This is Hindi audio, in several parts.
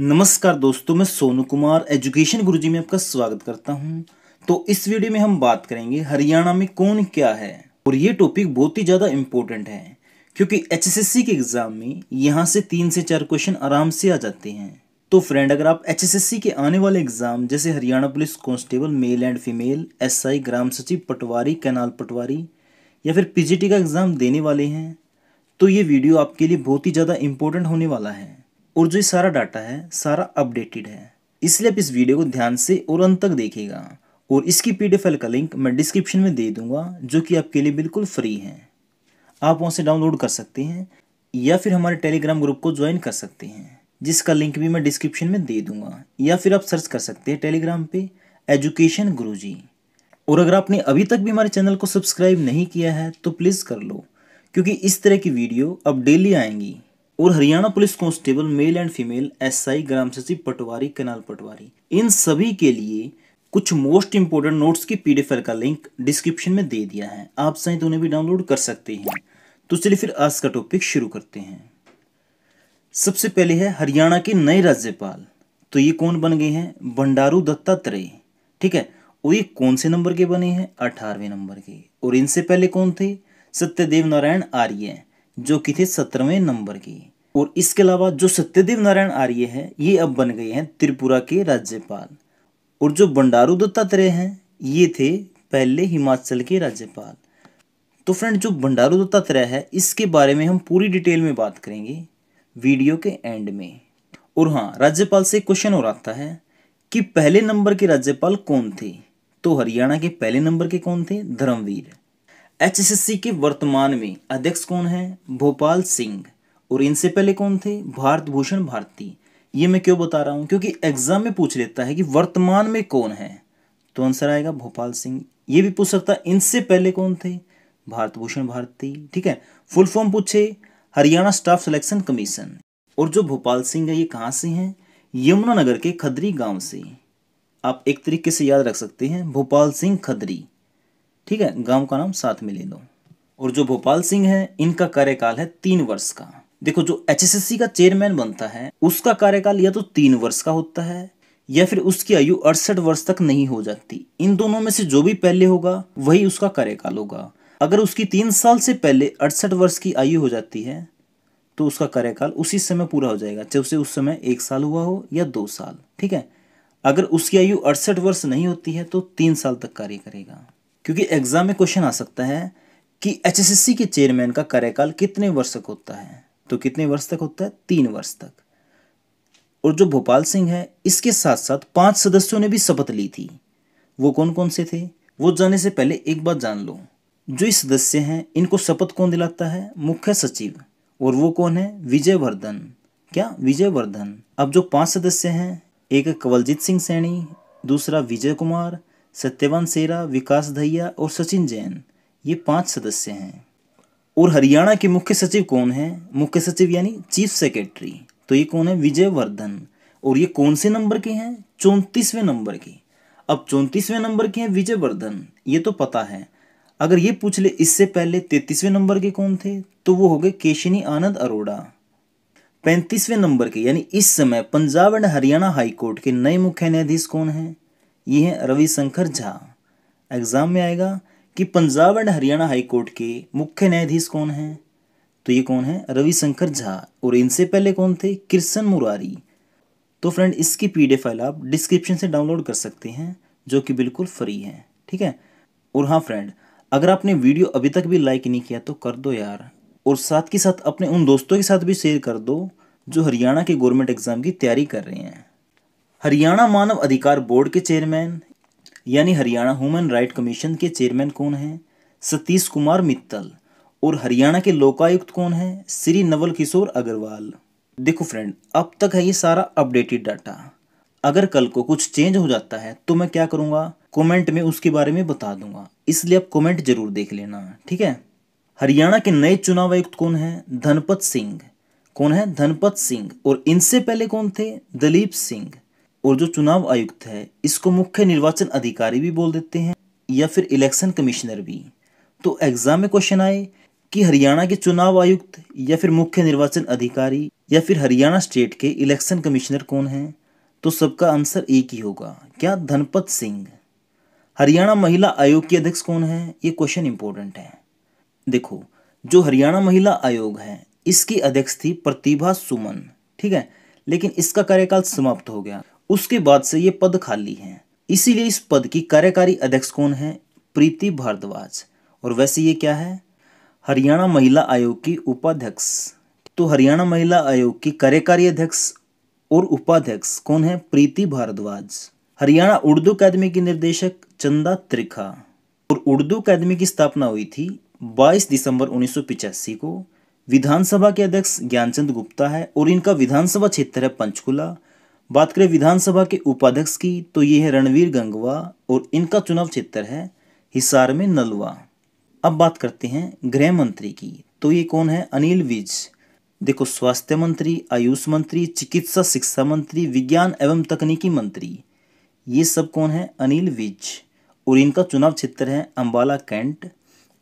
नमस्कार दोस्तों मैं सोनू कुमार एजुकेशन गुरुजी में आपका स्वागत करता हूं तो इस वीडियो में हम बात करेंगे हरियाणा में कौन क्या है और ये टॉपिक बहुत ही ज़्यादा इम्पोर्टेंट है क्योंकि एचएसएससी के एग्ज़ाम में यहाँ से तीन से चार क्वेश्चन आराम से आ जाते हैं तो फ्रेंड अगर आप एच के आने वाले एग्ज़ाम जैसे Haryana police constable male and female S ग्राम सचिव पटवारी कैनाल पटवारी या फिर पीजीटी का एग्ज़ाम देने वाले हैं तो ये वीडियो आपके लिए बहुत ही ज़्यादा इम्पोर्टेंट होने वाला है और जो ये सारा डाटा है सारा अपडेटेड है इसलिए आप इस वीडियो को ध्यान से और अंत तक देखेगा और इसकी पी डी का लिंक मैं डिस्क्रिप्शन में दे दूंगा जो कि आपके लिए बिल्कुल फ्री है आप वहाँ से डाउनलोड कर सकते हैं या फिर हमारे टेलीग्राम ग्रुप को ज्वाइन कर सकते हैं जिसका लिंक भी मैं डिस्क्रिप्शन में दे दूंगा या फिर आप सर्च कर सकते हैं टेलीग्राम पे एजुकेशन गुरुजी और अगर आपने अभी तक भी हमारे चैनल को सब्सक्राइब नहीं किया है तो प्लीज़ कर लो क्योंकि इस तरह की वीडियो अब डेली आएंगी और Haryana police constable male and female SI ग्राम सचिव पटवारी कनाल पटवारी इन सभी के लिए कुछ मोस्ट इंपोर्टेंट नोट्स की पीडीएफ का लिंक डिस्क्रिप्शन में दे दिया है आप चाहें तो उन्हें भी डाउनलोड कर सकते हैं तो चलिए फिर आज का टॉपिक शुरू करते हैं सबसे पहले है हरियाणा के नए राज्यपाल तो ये कौन बन गए हैं बंडारू दत्तात्रेय ठीक है और ये कौन से नंबर के बने हैं अठारहवें नंबर के और इनसे पहले कौन थे सत्यदेव नारायण आर्य जो कि थे सत्रहवें नंबर की और इसके अलावा जो सत्यदेव नारायण आर्य है ये अब बन गए हैं त्रिपुरा के राज्यपाल और जो बंडारू दत्तात्रेय हैं ये थे पहले हिमाचल के राज्यपाल तो फ्रेंड जो बंडारू दत्तात्रेय है इसके बारे में हम पूरी डिटेल में बात करेंगे वीडियो के एंड में और हाँ राज्यपाल से क्वेश्चन और आता है कि पहले नंबर के राज्यपाल कौन थे तो हरियाणा के पहले नंबर के कौन थे धर्मवीर एचएसएससी के वर्तमान में अध्यक्ष कौन है भोपाल सिंह और इनसे पहले कौन थे भारत भूषण भारती ये मैं क्यों बता रहा हूँ क्योंकि एग्जाम में पूछ लेता है कि वर्तमान में कौन है तो आंसर आएगा भोपाल सिंह ये भी पूछ सकता इनसे पहले कौन थे भारत भूषण भारती ठीक है फुल फॉर्म पूछे हरियाणा स्टाफ सिलेक्शन कमीशन और जो भोपाल सिंह है ये कहाँ से हैं यमुनानगर के खदरी गांव से आप एक तरीके से याद रख सकते हैं भोपाल सिंह खदरी ठीक है गांव का नाम साथ में ले लो और जो भोपाल सिंह है इनका कार्यकाल है तीन वर्ष का देखो जो एच का चेयरमैन बनता है उसका कार्यकाल या तो तीन वर्ष का होता है या फिर उसकी आयु अड़सठ वर्ष तक नहीं हो जाती इन दोनों में से जो भी पहले होगा वही उसका कार्यकाल होगा अगर उसकी तीन साल से पहले अड़सठ वर्ष की आयु हो जाती है तो उसका कार्यकाल उसी समय पूरा हो जाएगा जब से उस समय एक साल हुआ हो या दो साल ठीक है अगर उसकी आयु अड़सठ वर्ष नहीं होती है तो तीन साल तक कार्य करेगा क्योंकि एग्ज़ाम में क्वेश्चन आ सकता है कि एच के चेयरमैन का कार्यकाल कितने वर्ष तक होता है तो कितने वर्ष तक होता है तीन वर्ष तक और जो भोपाल सिंह है इसके साथ साथ पांच सदस्यों ने भी शपथ ली थी वो कौन कौन से थे वो जाने से पहले एक बात जान लो जो इस सदस्य हैं इनको शपथ कौन दिलाता है मुख्य सचिव और वो कौन है विजय वर्धन क्या विजय वर्धन अब जो पांच सदस्य हैं एक कवलजीत सिंह सैनी दूसरा विजय कुमार सत्यवान सेरा विकास धैया और सचिन जैन ये पांच सदस्य हैं और हरियाणा के मुख्य सचिव कौन है मुख्य सचिव यानी चीफ सेक्रेटरी तो ये कौन है विजय वर्धन और ये कौन से नंबर के हैं चौंतीसवें नंबर के अब चौंतीसवें नंबर के हैं विजय वर्धन ये तो पता है अगर ये पूछ ले इससे पहले तैतीसवें नंबर के कौन थे तो वो हो गए केशिनी आनंद अरोड़ा पैंतीसवें नंबर के यानी इस समय पंजाब एंड हरियाणा हाईकोर्ट के नए मुख्य न्यायाधीश कौन हैं ये हैं रविशंकर झा एग्ज़ाम में आएगा कि Punjab and Haryana high court के मुख्य न्यायाधीश कौन हैं तो ये कौन है रविशंकर झा और इनसे पहले कौन थे कृष्ण मुरारी तो फ्रेंड इसकी पी फाइल आप डिस्क्रिप्शन से डाउनलोड कर सकते हैं जो कि बिल्कुल फ्री है ठीक है और हाँ फ्रेंड अगर आपने वीडियो अभी तक भी लाइक नहीं किया तो कर दो यार और साथ के साथ अपने उन दोस्तों के साथ भी शेयर कर दो जो हरियाणा के गवर्नमेंट एग्ज़ाम की तैयारी कर रहे हैं हरियाणा मानव अधिकार बोर्ड के चेयरमैन यानी हरियाणा ह्यूमन राइट कमीशन के चेयरमैन कौन हैं सतीश कुमार मित्तल और हरियाणा के लोकायुक्त कौन हैं श्री नवल किशोर अग्रवाल देखो फ्रेंड अब तक है ये सारा अपडेटेड डाटा अगर कल को कुछ चेंज हो जाता है तो मैं क्या करूँगा कमेंट में उसके बारे में बता दूंगा इसलिए आप कमेंट जरूर देख लेना ठीक है हरियाणा के नए चुनाव आयुक्त कौन है धनपत सिंह कौन है धनपत सिंह और इनसे पहले कौन थे दलीप सिंह और जो चुनाव आयुक्त है इसको मुख्य निर्वाचन अधिकारी भी बोल देते हैं या फिर इलेक्शन कमिश्नर भी तो एग्जाम में क्वेश्चन आए कि हरियाणा के चुनाव आयुक्त या फिर मुख्य निर्वाचन अधिकारी या फिर हरियाणा स्टेट के इलेक्शन कमिश्नर कौन हैं तो सबका आंसर एक ही होगा क्या धनपत सिंह हरियाणा महिला आयोग के अध्यक्ष कौन है ये क्वेश्चन इंपॉर्टेंट है देखो जो हरियाणा महिला आयोग है इसकी अध्यक्ष थी प्रतिभा सुमन ठीक है लेकिन इसका कार्यकाल समाप्त हो गया उसके बाद से ये पद खाली हैं इसीलिए इस पद की कार्यकारी अध्यक्ष कौन है प्रीति भारद्वाज और वैसे ये क्या है हरियाणा महिला आयोग की उपाध्यक्ष तो हरियाणा महिला आयोग की कार्यकारी अध्यक्ष और उपाध्यक्ष कौन है प्रीति भारद्वाज हरियाणा उर्दू अकादमी की निर्देशक चंदा त्रिखा और उर्दू अकादमी की स्थापना हुई थी 22 दिसंबर उन्नीस को विधानसभा के अध्यक्ष ज्ञानचंद गुप्ता है और इनका विधानसभा क्षेत्र है पंचकुला बात करें विधानसभा के उपाध्यक्ष की तो ये है रणवीर गंगवा और इनका चुनाव क्षेत्र है हिसार में नलवा अब बात करते हैं गृह मंत्री की तो ये कौन है अनिल विज देखो स्वास्थ्य मंत्री आयुष मंत्री चिकित्सा शिक्षा मंत्री विज्ञान एवं तकनीकी मंत्री ये सब कौन है अनिल विज और इनका चुनाव क्षेत्र है अम्बाला कैंट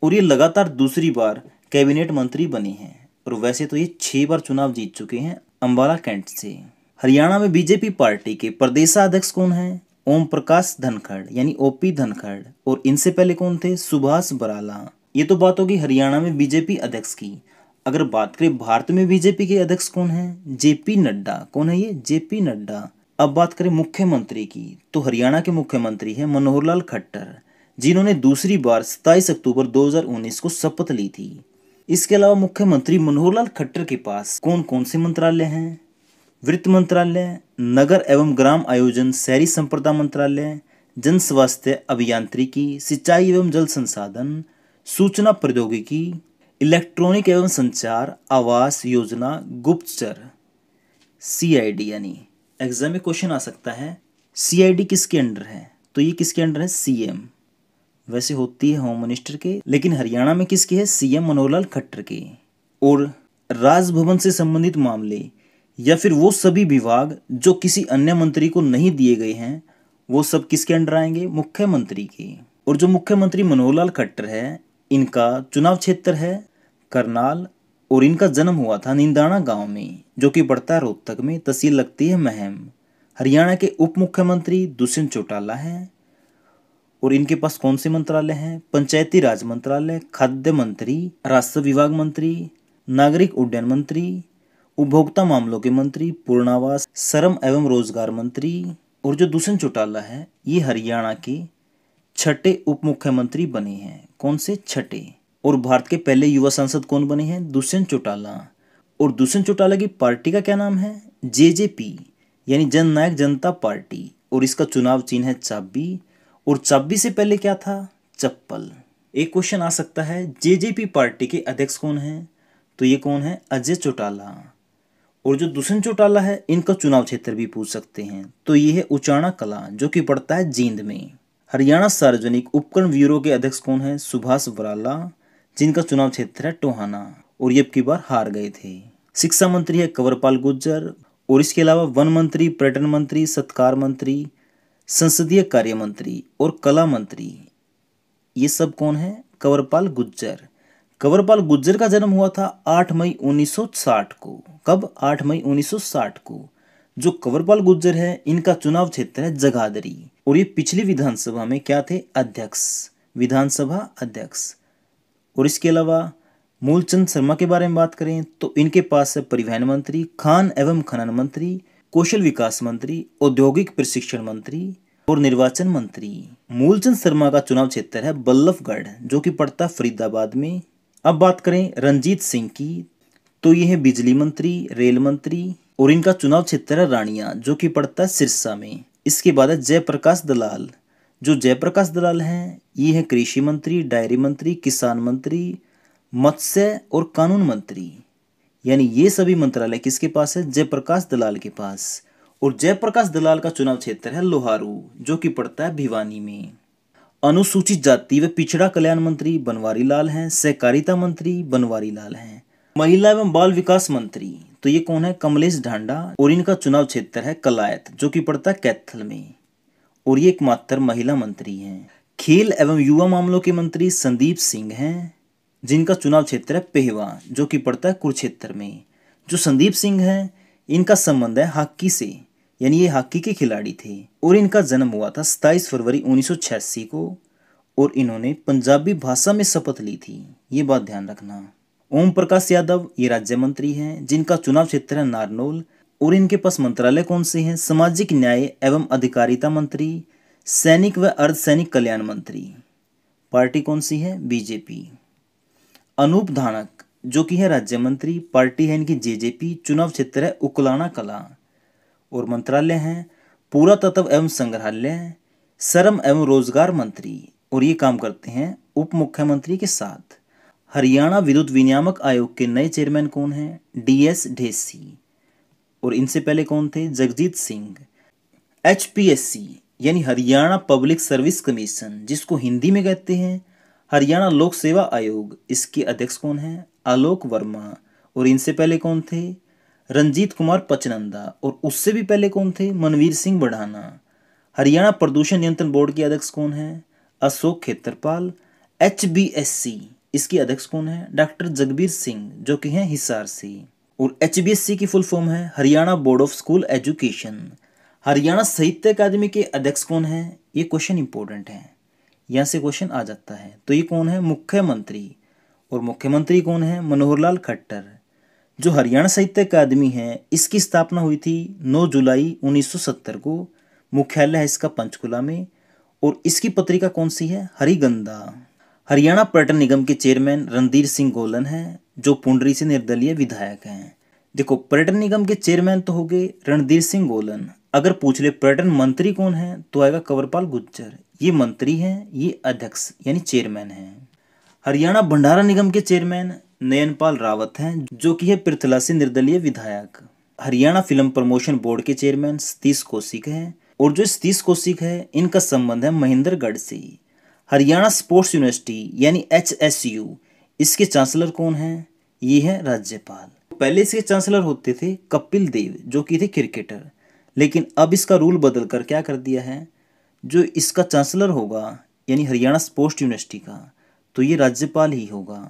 और ये लगातार दूसरी बार कैबिनेट मंत्री बने हैं और वैसे तो ये छः बार चुनाव जीत चुके हैं अम्बाला कैंट से हरियाणा में बीजेपी पार्टी के प्रदेशाध्यक्ष कौन हैं ओम प्रकाश धनखड़ यानी ओपी धनखड़ और इनसे पहले कौन थे सुभाष बराला ये तो बात होगी हरियाणा में बीजेपी अध्यक्ष की अगर बात करें भारत में बीजेपी के अध्यक्ष कौन है जेपी नड्डा कौन है ये जेपी नड्डा अब बात करें मुख्यमंत्री की तो हरियाणा के मुख्यमंत्री हैं मनोहर लाल खट्टर जिन्होंने दूसरी बार 27 अक्टूबर 2019 को शपथ ली थी इसके अलावा मुख्यमंत्री मनोहर लाल खट्टर के पास कौन कौन से मंत्रालय हैं वित्त मंत्रालय नगर एवं ग्राम आयोजन शहरी संपदा मंत्रालय जन स्वास्थ्य अभियांत्रिकी सिंचाई एवं जल संसाधन सूचना प्रौद्योगिकी इलेक्ट्रॉनिक एवं संचार आवास योजना गुप्तचर सीआईडी यानी एग्जाम में क्वेश्चन आ सकता है सीआईडी किसके अंडर है तो ये किसके अंडर है सीएम वैसे होती है होम मिनिस्टर के लेकिन हरियाणा में किसके है सीएम मनोहर लाल खट्टर के और राजभवन से संबंधित मामले या फिर वो सभी विभाग जो किसी अन्य मंत्री को नहीं दिए गए हैं वो सब किसके अंडर आएंगे मुख्यमंत्री के और जो मुख्यमंत्री मनोहर लाल खट्टर है इनका चुनाव क्षेत्र है करनाल और इनका जन्म हुआ था निंदाणा गांव में जो कि बढ़ता रोहतक में तहसील लगती है महम हरियाणा के उप मुख्यमंत्री दुष्यंत चौटाला हैं और इनके पास कौन से मंत्रालय हैं पंचायती राज मंत्रालय खाद्य मंत्री राजस्व विभाग मंत्री नागरिक उड्डयन मंत्री उपभोक्ता मामलों के मंत्री पूर्णावास श्रम एवं रोजगार मंत्री और जो दुष्यंत चौटाला है ये हरियाणा के छठे उप मुख्यमंत्री बने हैं कौन से छठे और भारत के पहले युवा सांसद कौन बने हैं दुष्यंत चौटाला और दुष्यंत चौटाला की पार्टी का क्या नाम है जे जे पी यानी जननायक जनता पार्टी और इसका चुनाव चिन्ह है चाबी और चाबी से पहले क्या था चप्पल एक क्वेश्चन आ सकता है जे जे पी पार्टी के अध्यक्ष कौन है तो ये कौन है अजय चौटाला और जो दूषण चौटाला है इनका चुनाव क्षेत्र भी पूछ सकते हैं तो ये है उचाणा कला जो कि पड़ता है जींद में हरियाणा सार्वजनिक उपकरण ब्यूरो के अध्यक्ष कौन है सुभाष बराला जिनका चुनाव क्षेत्र है टोहाना और ये अब की बार हार गए थे शिक्षा मंत्री है कंवरपाल गुज्जर और इसके अलावा वन मंत्री पर्यटन मंत्री सत्कार मंत्री संसदीय कार्य मंत्री और कला मंत्री ये सब कौन है कंवरपाल गुज्जर कंवरपाल गुज्जर का जन्म हुआ था 8 मई 1960 को कब 8 मई 1960 को जो कंवरपाल गुज्जर है इनका चुनाव क्षेत्र है जगाधरी और ये पिछली विधानसभा में क्या थे अध्यक्ष विधानसभा अध्यक्ष और इसके अलावा मूलचंद शर्मा के बारे में बात करें तो इनके पास है परिवहन मंत्री खान एवं खनन मंत्री कौशल विकास मंत्री औद्योगिक प्रशिक्षण मंत्री और निर्वाचन मंत्री मूलचंद शर्मा का चुनाव क्षेत्र है बल्लभगढ़ जो कि पड़ता फरीदाबाद में अब बात करें रंजीत सिंह की तो ये है बिजली मंत्री रेल मंत्री और इनका चुनाव क्षेत्र है रानिया जो कि पड़ता है सिरसा में इसके बाद है जयप्रकाश दलाल जो जयप्रकाश दलाल हैं ये हैं कृषि मंत्री डायरी मंत्री किसान मंत्री मत्स्य और कानून मंत्री यानी ये सभी मंत्रालय किसके पास है जयप्रकाश दलाल के पास और जयप्रकाश दलाल का चुनाव क्षेत्र है लोहारू जो कि पड़ता है भिवानी में अनुसूचित जाति व पिछड़ा कल्याण मंत्री बनवारी लाल हैं सहकारिता मंत्री बनवारी लाल हैं महिला एवं बाल विकास मंत्री तो ये कौन है कमलेश ढांडा और इनका चुनाव क्षेत्र है कलायत जो कि पड़ता है कैथल में और ये एकमात्र महिला मंत्री हैं खेल एवं युवा मामलों के मंत्री संदीप सिंह हैं जिनका चुनाव क्षेत्र है पेहवा जो कि पड़ता है कुरुक्षेत्र में जो संदीप सिंह हैं इनका संबंध है हॉकी से यानी ये हॉकी के खिलाड़ी थे और इनका जन्म हुआ था सताईस फरवरी उन्नीस को और इन्होंने पंजाबी भाषा में शपथ ली थी ये बात ध्यान रखना ओम प्रकाश यादव ये राज्य मंत्री हैं जिनका चुनाव क्षेत्र है नारनोल और इनके पास मंत्रालय कौन से हैं सामाजिक न्याय एवं अधिकारिता मंत्री सैनिक व अर्धसैनिक कल्याण मंत्री पार्टी कौन सी है बीजेपी अनूप धानक जो कि है राज्य मंत्री पार्टी है इनकी जेजेपी चुनाव क्षेत्र है उकलाना कला और मंत्रालय हैं पुरातत्व एवं संग्रहालय श्रम एवं रोजगार मंत्री और ये काम करते हैं उप मुख्यमंत्री के साथ हरियाणा विद्युत विनियामक आयोग के नए चेयरमैन कौन हैं डी एस ढेसी और इनसे पहले कौन थे जगजीत सिंह एच यानी हरियाणा पब्लिक सर्विस कमीशन जिसको हिंदी में कहते हैं हरियाणा लोक सेवा आयोग इसके अध्यक्ष कौन हैं आलोक वर्मा और इनसे पहले कौन थे रंजीत कुमार पचनंदा और उससे भी पहले कौन थे मनवीर सिंह बढ़ाना हरियाणा प्रदूषण नियंत्रण बोर्ड के अध्यक्ष कौन है Ashok Khetarpal H B S C अध्यक्ष कौन है डॉक्टर जगबीर सिंह जो कि हैं हिसार से और एच बी एस सी की फुल फॉर्म है Haryana board of school education Haryana Sahitya Akademi के अध्यक्ष कौन है ये क्वेश्चन इंपॉर्टेंट है यहाँ से क्वेश्चन आ जाता है तो ये कौन है मुख्यमंत्री और मुख्यमंत्री कौन है मनोहर लाल खट्टर जो हरियाणा साहित्य अकादमी है इसकी स्थापना हुई थी 9 जुलाई 1970 को मुख्यालय है इसका पंचकुला में और इसकी पत्रिका कौन सी है हरिगंदा हरियाणा पर्यटन निगम के चेयरमैन रणधीर सिंह गोलन है जो पुंडरी से निर्दलीय विधायक हैं देखो पर्यटन निगम के चेयरमैन तो हो गए रणधीर सिंह गोलन अगर पूछ ले पर्यटन मंत्री कौन है तो आएगा कंवरपाल गुज्जर ये मंत्री हैं ये अध्यक्ष यानी चेयरमैन हैं हरियाणा भंडारा निगम के चेयरमैन नयनपाल रावत हैं जो कि है पृथला से निर्दलीय विधायक हरियाणा फिल्म प्रमोशन बोर्ड के चेयरमैन सतीश कौशिक हैं और जो सतीश कौशिक है इनका संबंध है महेंद्रगढ़ से हरियाणा स्पोर्ट्स यूनिवर्सिटी यानी एच इसके चांसलर कौन हैं ये हैं राज्यपाल पहले इसके चांसलर होते थे कपिल देव जो कि थे क्रिकेटर लेकिन अब इसका रूल बदल कर क्या कर दिया है जो इसका चांसलर होगा यानी हरियाणा स्पोर्ट्स यूनिवर्सिटी का तो ये राज्यपाल ही होगा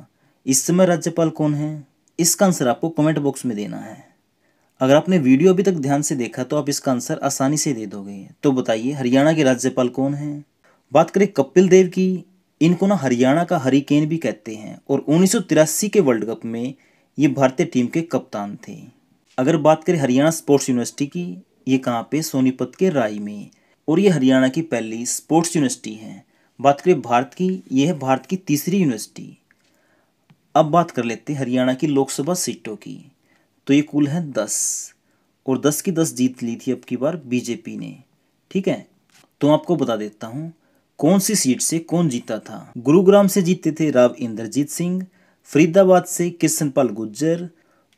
इस समय राज्यपाल कौन है इसका आंसर आपको कमेंट बॉक्स में देना है अगर आपने वीडियो अभी तक ध्यान से देखा तो आप इसका आंसर आसानी से दे दोगे तो बताइए हरियाणा के राज्यपाल कौन है बात करें कपिल देव की इनको ना हरियाणा का हरिकेन भी कहते हैं और उन्नीस के वर्ल्ड कप में ये भारतीय टीम के कप्तान थे अगर बात करें हरियाणा स्पोर्ट्स यूनिवर्सिटी की ये कहाँ पे सोनीपत के राय में और ये हरियाणा की पहली स्पोर्ट्स यूनिवर्सिटी है बात करें भारत की यह है भारत की तीसरी यूनिवर्सिटी अब बात कर लेते हैं हरियाणा की लोकसभा सीटों की तो ये कुल है दस और दस की दस जीत ली थी अब की बार बीजेपी ने ठीक है तो आपको बता देता हूँ कौन सी सीट से कौन जीता था गुरुग्राम से जीते थे राव इंद्रजीत सिंह फरीदाबाद से पाल गुज्जर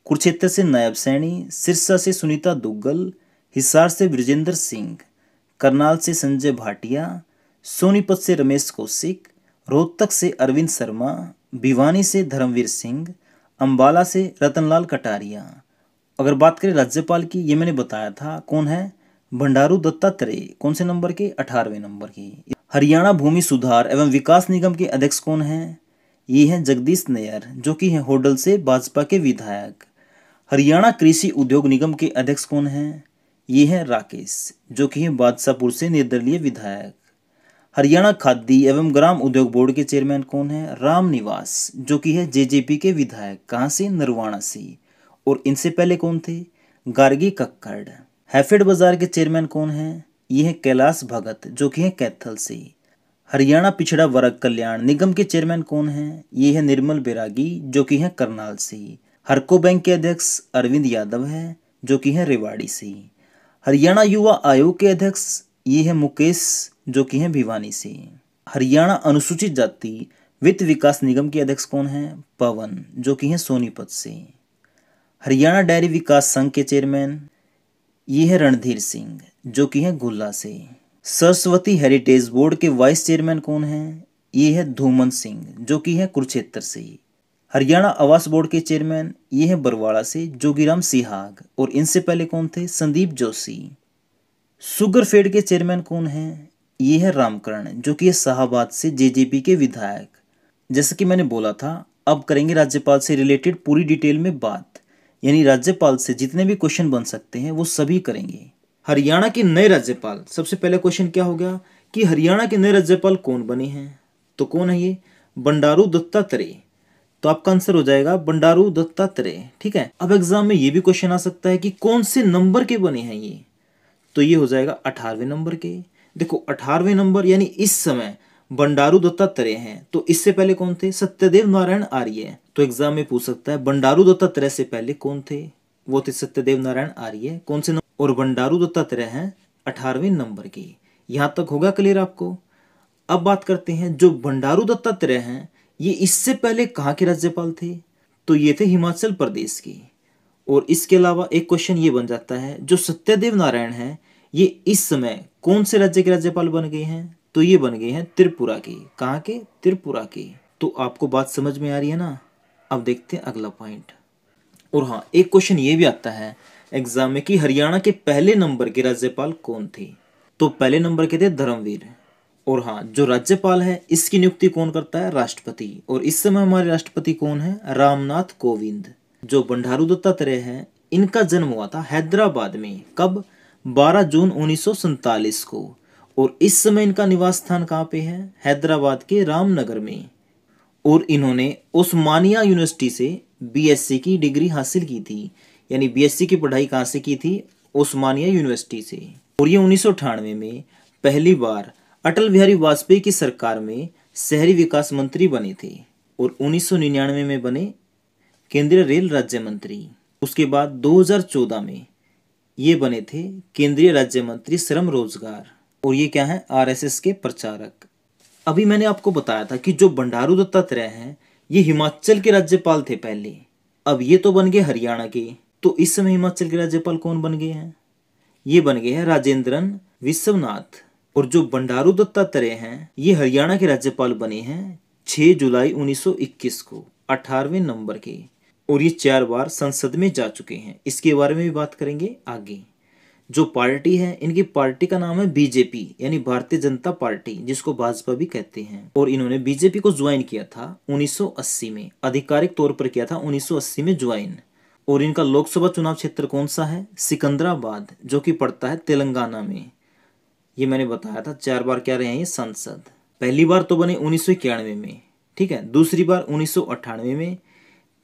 कुरुक्षेत्र से नायब सैनी सिरसा से सुनीता दुग्गल हिसार से ब्रजेंद्र सिंह करनाल से संजय भाटिया सोनीपत से रमेश कौशिक रोहतक से अरविंद शर्मा भिवानी से धर्मवीर सिंह अम्बाला से रतनलाल कटारिया अगर बात करें राज्यपाल की ये मैंने बताया था कौन है भंडारू दत्तात्रेय कौन से नंबर के अठारहवें नंबर की हरियाणा भूमि सुधार एवं विकास निगम के अध्यक्ष कौन हैं ये हैं जगदीश नैयर जो कि हैं होडल से भाजपा के विधायक हरियाणा कृषि उद्योग निगम के अध्यक्ष कौन हैं ये हैं राकेश जो कि हैं बादशाहपुर से निर्दलीय विधायक हरियाणा खादी एवं ग्राम उद्योग बोर्ड के चेयरमैन कौन है राम निवास जो कि है जेजेपी के विधायक कहाँ से नरवाणा से और इनसे पहले कौन थे गार्गी कक्कड़ हैफेड बाजार के चेयरमैन कौन है ये है कैलाश भगत जो कि है कैथल से हरियाणा पिछड़ा वर्ग कल्याण निगम के चेयरमैन कौन है ये है निर्मल बैरागी जो कि है करनाल से हरको बैंक के अध्यक्ष अरविंद यादव है जो कि है रेवाड़ी से हरियाणा युवा आयोग के अध्यक्ष ये है मुकेश जो कि हैं भिवानी से हरियाणा अनुसूचित जाति वित्त विकास निगम के अध्यक्ष कौन हैं पवन जो कि हैं सोनीपत से हरियाणा डेयरी विकास संघ के चेयरमैन ये है रणधीर सिंह जो कि हैं गुल्ला से सरस्वती हेरिटेज बोर्ड के वाइस चेयरमैन कौन हैं ये है धूमन सिंह जो कि है कुरुक्षेत्र से हरियाणा आवास बोर्ड के चेयरमैन ये हैं बरवाड़ा से जोगीराम सिहाग और इनसे पहले कौन थे संदीप जोशी सुगर फेड के चेयरमैन कौन हैं ये है रामकरण जो कि शाहबाद से जेजेपी के विधायक जैसा कि मैंने बोला था अब करेंगे राज्यपाल से रिलेटेड पूरी डिटेल में बात यानी राज्यपाल से जितने भी क्वेश्चन बन सकते हैं वो सभी करेंगे हरियाणा के नए राज्यपाल सबसे पहले क्वेश्चन क्या हो गया कि हरियाणा के नए राज्यपाल कौन बने हैं तो कौन है ये बंडारू दत्तात्रेय तो आपका आंसर हो जाएगा बंडारू दत्तात्रेय ठीक है अब एग्जाम में ये भी क्वेश्चन आ सकता है कि कौन से नंबर के बने हैं ये तो ये हो जाएगा अठारहवें नंबर के देखो अठारहवें नंबर यानी इस समय बंडारू दत्तात्रेय हैं तो इससे पहले कौन थे सत्यदेव नारायण आर्य तो एग्जाम में पूछ सकता है बंडारू दत्तात्रेय से पहले कौन थे वो थे सत्यदेव नारायण आर्य कौन से नंबर और बंडारू दत्तात्रेय हैं अठारहवें नंबर के यहाँ तक होगा क्लियर आपको अब बात करते हैं जो बंडारू दत्तात्रेय हैं ये इससे पहले कहाँ के राज्यपाल थे तो ये थे हिमाचल प्रदेश के और इसके अलावा एक क्वेश्चन ये बन जाता है जो सत्यदेव नारायण हैं ये इस समय कौन से राज्य के राज्यपाल बन गए हैं तो ये बन गए हैं त्रिपुरा के कहाँ के त्रिपुरा के तो आपको बात समझ में आ रही है ना अब देखते हैं अगला पॉइंट और हाँ एक क्वेश्चन ये भी आता है एग्जाम में कि हरियाणा के पहले नंबर के राज्यपाल कौन थे तो पहले नंबर के थे धर्मवीर और हाँ जो राज्यपाल है इसकी नियुक्ति कौन करता है राष्ट्रपति और इस समय हमारे राष्ट्रपति कौन है रामनाथ कोविंद जो बंडारू दत्तात्रेय है इनका जन्म हुआ था हैदराबाद में कब 12 जून उन्नीस को और इस समय इनका निवास स्थान कहाँ पे है हैदराबाद के रामनगर में और इन्होंने उस्मानिया यूनिवर्सिटी से बीएससी की डिग्री हासिल की थी यानी बीएससी की पढ़ाई कहाँ से की थी उस्मानिया यूनिवर्सिटी से और ये उन्नीस में पहली बार अटल बिहारी वाजपेयी की सरकार में शहरी विकास मंत्री बने थे और उन्नीस में बने केंद्रीय रेल राज्य मंत्री उसके बाद 2014 में ये बने थे केंद्रीय राज्य मंत्री श्रम रोजगार और ये क्या है आरएसएस के प्रचारक अभी मैंने आपको बताया था कि जो बंडारू दत्तात्रेय हैं ये हिमाचल के राज्यपाल थे पहले अब ये तो बन गए हरियाणा के तो इस समय हिमाचल के राज्यपाल कौन बन गए हैं ये बन गए हैं राजेंद्रन विश्वनाथ और जो बंडारू दत्तात्रेय हैं ये हरियाणा के राज्यपाल बने हैं 6 जुलाई 1921 को 18वें नंबर के और ये चार बार संसद में जा चुके हैं इसके बारे में भी बात करेंगे आगे जो पार्टी है इनकी पार्टी का नाम है बीजेपी यानी भारतीय जनता पार्टी जिसको भाजपा भी कहते हैं और इन्होंने बीजेपी को ज्वाइन किया था 1980 में आधिकारिक तौर पर किया था 1980 में ज्वाइन और इनका लोकसभा चुनाव क्षेत्र कौन सा है सिकंदराबाद जो कि पड़ता है तेलंगाना में ये मैंने बताया था चार बार क्या रहे हैं ये पहली बार तो बने उन्नीस में ठीक है दूसरी बार उन्नीस में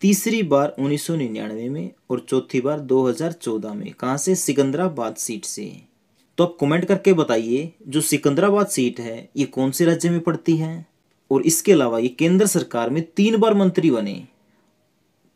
तीसरी बार 1999 में और चौथी बार 2014 में कहाँ से सिकंदराबाद सीट से तो आप कमेंट करके बताइए जो सिकंदराबाद सीट है ये कौन से राज्य में पड़ती है और इसके अलावा ये केंद्र सरकार में तीन बार मंत्री बने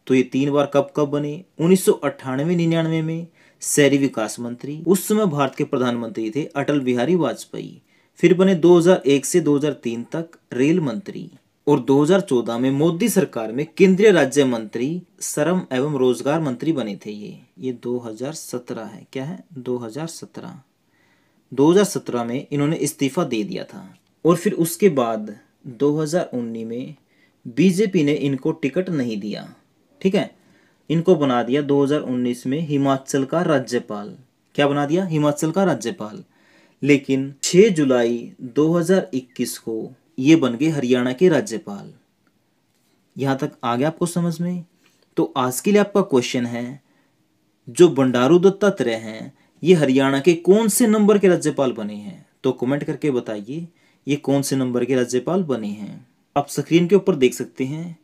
तो ये तीन बार कब कब बने उन्नीस सौ निन्यानवे में शहरी विकास मंत्री उस समय भारत के प्रधानमंत्री थे अटल बिहारी वाजपेयी फिर बने 2001 से 2003 तक रेल मंत्री और 2014 में मोदी सरकार में केंद्रीय राज्य मंत्री श्रम एवं रोजगार मंत्री बने थे ये ये 2017 है क्या है 2017 2017 में इन्होंने इस्तीफा दे दिया था और फिर उसके बाद 2019 में बीजेपी ने इनको टिकट नहीं दिया ठीक है इनको बना दिया 2019 में हिमाचल का राज्यपाल क्या बना दिया हिमाचल का राज्यपाल लेकिन 6 जुलाई 2021 को ये बन गए हरियाणा के राज्यपाल यहाँ तक आ गया आपको समझ में तो आज के लिए आपका क्वेश्चन है जो बंडारू दत्तात्रेय हैं ये हरियाणा के कौन से नंबर के राज्यपाल बने हैं तो कमेंट करके बताइए ये कौन से नंबर के राज्यपाल बने हैं आप स्क्रीन के ऊपर देख सकते हैं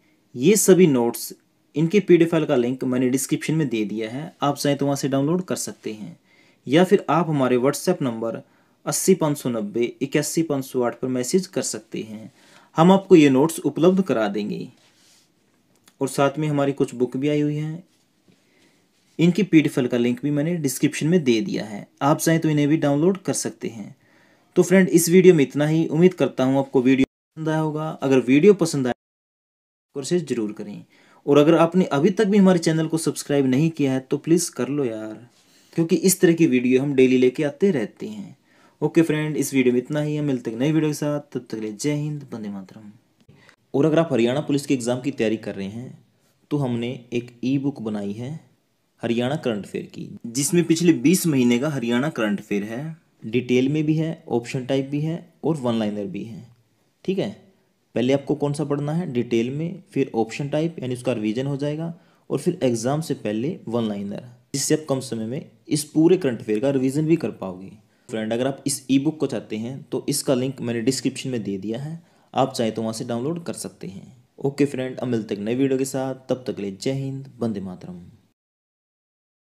ये सभी नोट्स इनके पी फाइल का लिंक मैंने डिस्क्रिप्शन में दे दिया है आप चाहें तो वहाँ से डाउनलोड कर सकते हैं या फिर आप हमारे व्हाट्सएप नंबर अस्सी पाँच सौ नब्बे इक्यासी पाँच सौ आठ पर मैसेज कर सकते हैं हम आपको ये नोट्स उपलब्ध करा देंगे और साथ में हमारी कुछ बुक भी आई हुई हैं इनकी पी का लिंक भी मैंने डिस्क्रिप्शन में दे दिया है आप चाहें तो इन्हें भी डाउनलोड कर सकते हैं तो फ्रेंड इस वीडियो में इतना ही उम्मीद करता हूँ आपको वीडियो पसंद आया होगा अगर वीडियो पसंद आए कोशिश तो जरूर करें और अगर आपने अभी तक भी हमारे चैनल को सब्सक्राइब नहीं किया है तो प्लीज़ कर लो यार क्योंकि इस तरह की वीडियो हम डेली लेके आते रहते हैं ओके फ्रेंड इस वीडियो में इतना ही है मिलते हैं नई वीडियो के साथ तब तक ले जय हिंद बंदे मातरम और अगर आप हरियाणा पुलिस के एग्ज़ाम की तैयारी कर रहे हैं तो हमने एक ई बुक बनाई है हरियाणा करंट अफेयर की जिसमें पिछले 20 महीने का हरियाणा करंट अफेयर है डिटेल में भी है ऑप्शन टाइप भी है और वन लाइनर भी है ठीक है पहले आपको कौन सा पढ़ना है डिटेल में फिर ऑप्शन टाइप यानी उसका रिविजन हो जाएगा और फिर एग्ज़ाम से पहले वन लाइनर जिससे आप कम समय में इस पूरे करंट अफेयर का रिविज़न भी कर पाओगे फ्रेंड अगर आप इस ई बुक को चाहते हैं तो इसका लिंक मैंने डिस्क्रिप्शन में दे दिया है आप चाहे तो वहाँ से डाउनलोड कर सकते हैं ओके फ्रेंड अब मिलते हैं नए वीडियो के साथ तब तक ले जय हिंद बंदे मातरम